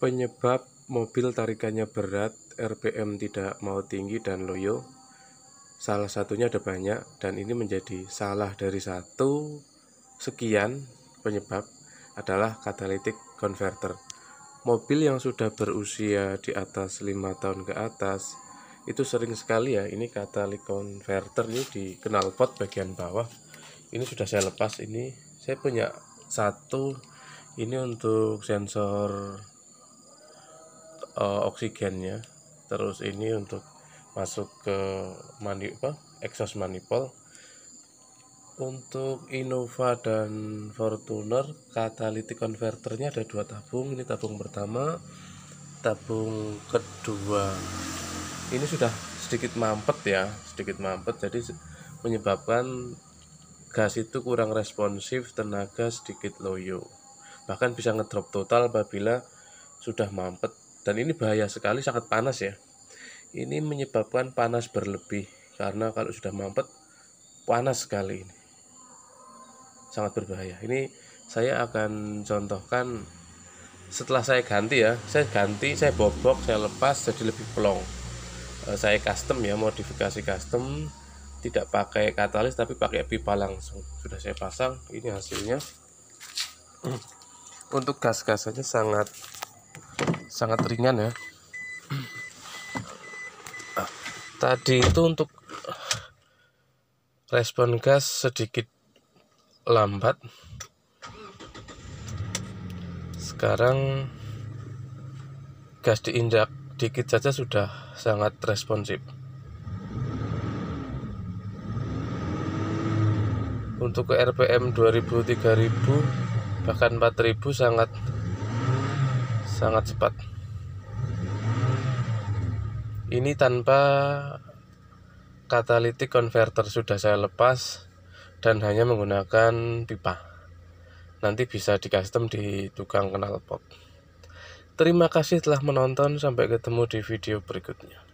Penyebab mobil tarikannya berat, RPM tidak mau tinggi dan loyo. Salah satunya ada banyak dan ini menjadi salah dari satu sekian penyebab adalah catalytic converter. Mobil yang sudah berusia di atas lima tahun ke atas itu sering sekali ya ini catalytic converter ini di knalpot bagian bawah. Ini sudah saya lepas ini saya punya satu ini untuk sensor uh, oksigennya terus ini untuk masuk ke mani apa exhaust manifold untuk Innova dan Fortuner katalitik konverternya ada dua tabung ini tabung pertama tabung kedua ini sudah sedikit mampet ya sedikit mampet jadi menyebabkan gas itu kurang responsif tenaga sedikit loyo bahkan bisa ngedrop total apabila sudah mampet dan ini bahaya sekali sangat panas ya ini menyebabkan panas berlebih karena kalau sudah mampet panas sekali ini sangat berbahaya ini saya akan contohkan setelah saya ganti ya saya ganti saya bobok saya lepas jadi lebih pelong eh, saya custom ya modifikasi custom tidak pakai katalis tapi pakai pipa langsung sudah saya pasang ini hasilnya untuk gas-gasannya sangat sangat ringan ya tadi itu untuk respon gas sedikit lambat sekarang gas diinjak dikit saja sudah sangat responsif untuk ke RPM 2000 3000 bahkan 4000 sangat sangat cepat ini tanpa katalitik converter sudah saya lepas dan hanya menggunakan pipa nanti bisa di custom di tukang knalpot terima kasih telah menonton sampai ketemu di video berikutnya